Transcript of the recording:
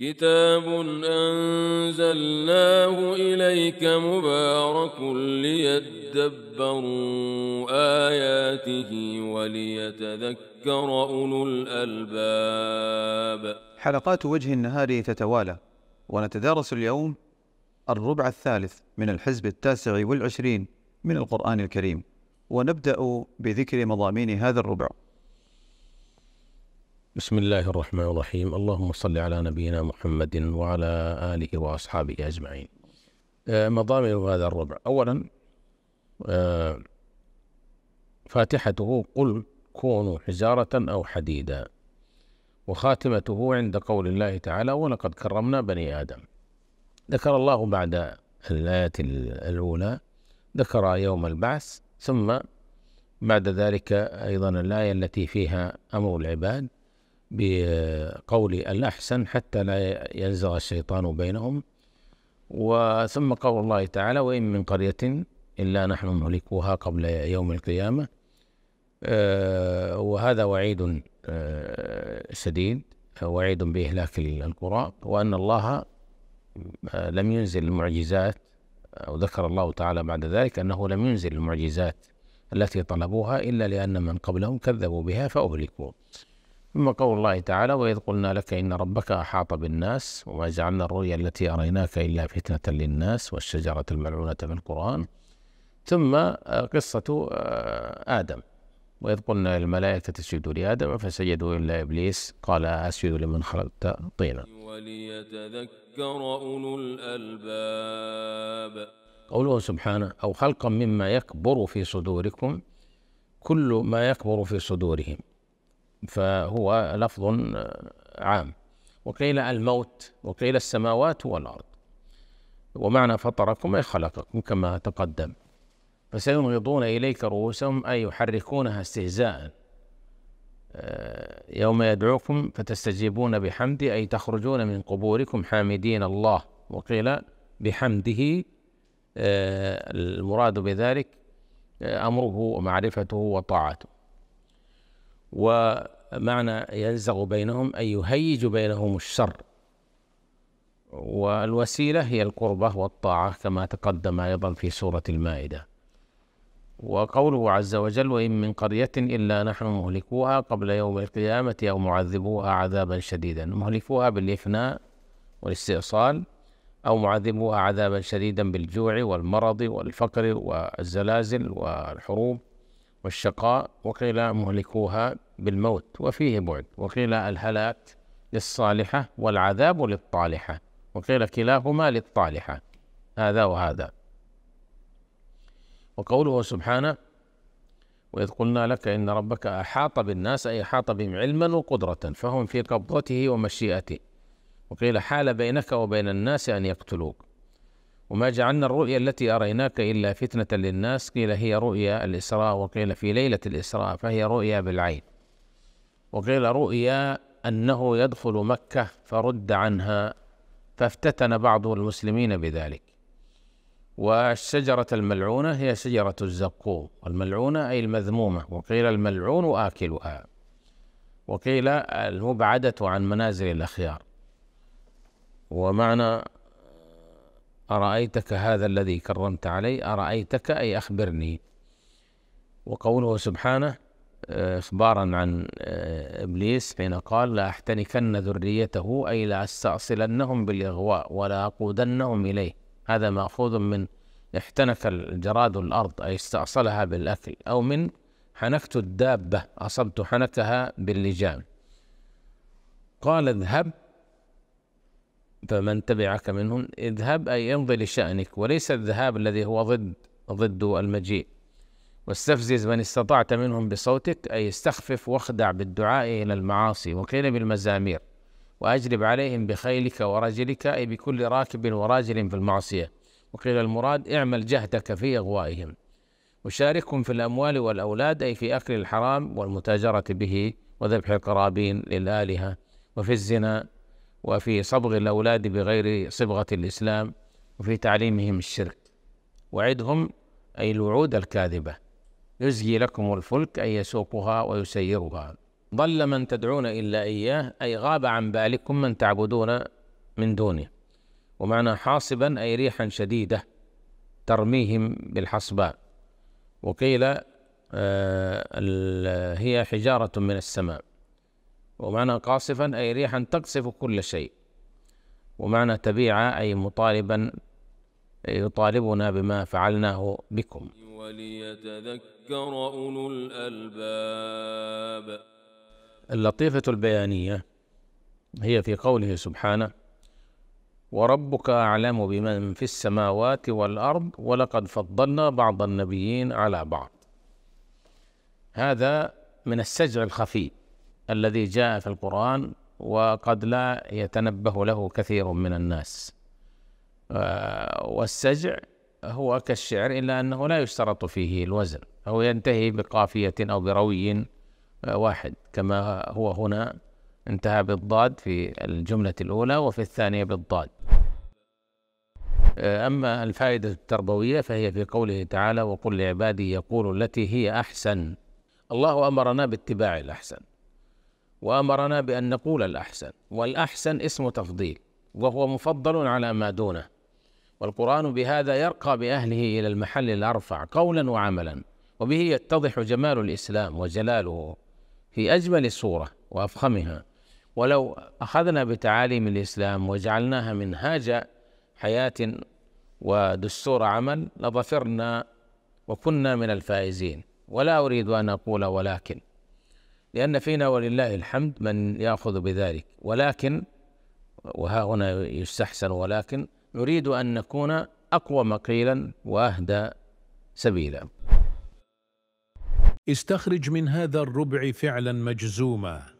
كتاب أنزلناه إليك مبارك ليدبروا آياته وليتذكر أولو الألباب. حلقات وجه النهار تتوالى ونتدارس اليوم الربع الثالث من الحزب التاسع والعشرين من القرآن الكريم ونبدأ بذكر مضامين هذا الربع. بسم الله الرحمن الرحيم اللهم صل على نبينا محمد وعلى آله وأصحابه أجمعين مضامن هذا الربع أولا فاتحته قل كونوا حجارة أو حديدا وخاتمته عند قول الله تعالى ولقد كرمنا بني آدم ذكر الله بعد الآية الأولى ذكر يوم البعث ثم بعد ذلك أيضا الآية التي فيها أمر العباد بقول الأحسن حتى لا ينزغ الشيطان بينهم وثم قول الله تعالى وإن من قرية إلا نحن نهلكوها قبل يوم القيامة آه، وهذا وعيد آه، شديد وعيد بإهلاك القرى وأن الله آه، لم ينزل المعجزات أو ذكر الله تعالى بعد ذلك أنه لم ينزل المعجزات التي طلبوها إلا لأن من قبلهم كذبوا بها فأهلكوا ثم قول الله تعالى وإذ قلنا لك إن ربك أحاط بالناس وما جعلنا الرؤيا التي أريناك إلا فتنة للناس والشجرة الملعونة في القرآن ثم آه، قصة آه، آدم وإذ قلنا للملائكة اسجدوا لآدم فسجدوا إلا إبليس قال أسجد لمن خلقت طينا وليتذكر أولو الألباب قوله سبحانه أو خلقا مما يكبر في صدوركم كل ما يكبر في صدورهم فهو لفظ آه، عام وقيل الموت وقيل السماوات والأرض ومعنى فطركم أي خلقكم كما تقدم فسينغضون إليك رؤوسهم أي يحركونها استهزاء آه، يوم يدعوكم فتستجيبون بحمد أي تخرجون من قبوركم حامدين الله وقيل بحمده آه، المراد بذلك أمره ومعرفته وطاعته و معنى يلزغ بينهم أي يهيج بينهم الشر والوسيلة هي القربة والطاعة كما تقدم أيضا في سورة المائدة وقوله عز وجل وإن من قرية إلا نحن مهلكوها قبل يوم القيامة أو معذبوها عذابا شديدا مهلكوها بالإفناء والاستئصال أو معذبوها عذابا شديدا بالجوع والمرض والفقر والزلازل والحروب والشقاء وقيل مهلكوها بالموت وفيه بعد وقيل الهلاك للصالحة والعذاب للطالحة وقيل كلاهما للطالحة هذا وهذا وقوله سبحانه وإذ قلنا لك إن ربك أحاط بالناس أي أحاط بهم علما وقدرة فهم في قبضته ومشيئته وقيل حال بينك وبين الناس أن يقتلوك وما جعلنا الرؤيا التي أريناك إلا فتنة للناس قيل هي رؤيا الإسراء وقيل في ليلة الإسراء فهي رؤيا بالعين وقيل رؤيا أنه يدخل مكة فرد عنها فافتتن بعض المسلمين بذلك والشجرة الملعونة هي شجرة الزقوم والملعونة أي المذمومة وقيل الملعون آكلها وقيل المبعدة عن منازل الأخيار ومعنى أرأيتك هذا الذي كرمت علي أرأيتك أي أخبرني وقوله سبحانه آه، إخبارا عن آه، إبليس حين قال لأحتنكن ذريته أي لأستأصلنهم بالإغواء ولأقودنهم إليه هذا مأخوذ من احتنك الجراد الأرض أي استأصلها بالأكل أو من حنكت الدابة أصبت حنكها باللجام قال اذهب فمن تبعك منهم اذهب أي امضي لشأنك وليس الذهاب الذي هو ضد ضد المجيء واستفزز من استطعت منهم بصوتك أي استخفف واخدع بالدعاء إلى المعاصي وقيل بالمزامير وأجلب عليهم بخيلك ورجلك أي بكل راكب وراجل في المعصية وقيل المراد اعمل جهدك في إغوائهم وشاركهم في الأموال والأولاد أي في أكل الحرام والمتاجرة به وذبح القرابين للآلهة وفي الزنا وفي صبغ الأولاد بغير صبغة الإسلام وفي تعليمهم الشرك وعدهم أي الوعود الكاذبة يزجي لكم الفلك أي يسوقها ويسيرها ضل من تدعون إلا إياه أي غاب عن بالكم من تعبدون من دونه ومعنى حاصبا أي ريحا شديدة ترميهم بالحصباء وقيل آه، هي حجارة من السماء ومعنى قاصفا أي ريحا تقصف كل شيء ومعنى تبيع أي مطالبا يطالبنا بما فعلناه بكم وليتذكر أولو الألباب اللطيفة البيانية هي في قوله سبحانه وربك أعلم بمن في السماوات والأرض ولقد فضلنا بعض النبيين على بعض هذا من السجع الخفي الذي جاء في القرآن وقد لا يتنبه له كثير من الناس آه، والسجع هو كالشعر إلا أنه لا يشترط فيه الوزن أو ينتهي بقافية أو بروي آه، واحد كما هو هنا انتهى بالضاد في الجملة الأولى وفي الثانية بالضاد آه، أما الفائدة التربوية فهي في قوله تعالى وقل لعبادي يقول التي هي أحسن الله أمرنا باتباع الأحسن وأمرنا بأن نقول الأحسن والأحسن اسم تفضيل وهو مفضل على ما دونه والقرآن بهذا يرقى بأهله إلى المحل الأرفع قولا وعملا وبه يتضح جمال الإسلام وجلاله في أجمل صورة وأفخمها ولو أخذنا بتعاليم الإسلام وجعلناها منهاج حياة ودستور عمل لظفرنا وكنا من الفائزين ولا أريد أن أقول ولكن لأن فينا ولله الحمد من يأخذ بذلك ولكن وها هنا يستحسن ولكن نريد أن نكون أقوى مقيلا وأهدى سبيلا استخرج من هذا الربع فعلا مجزوما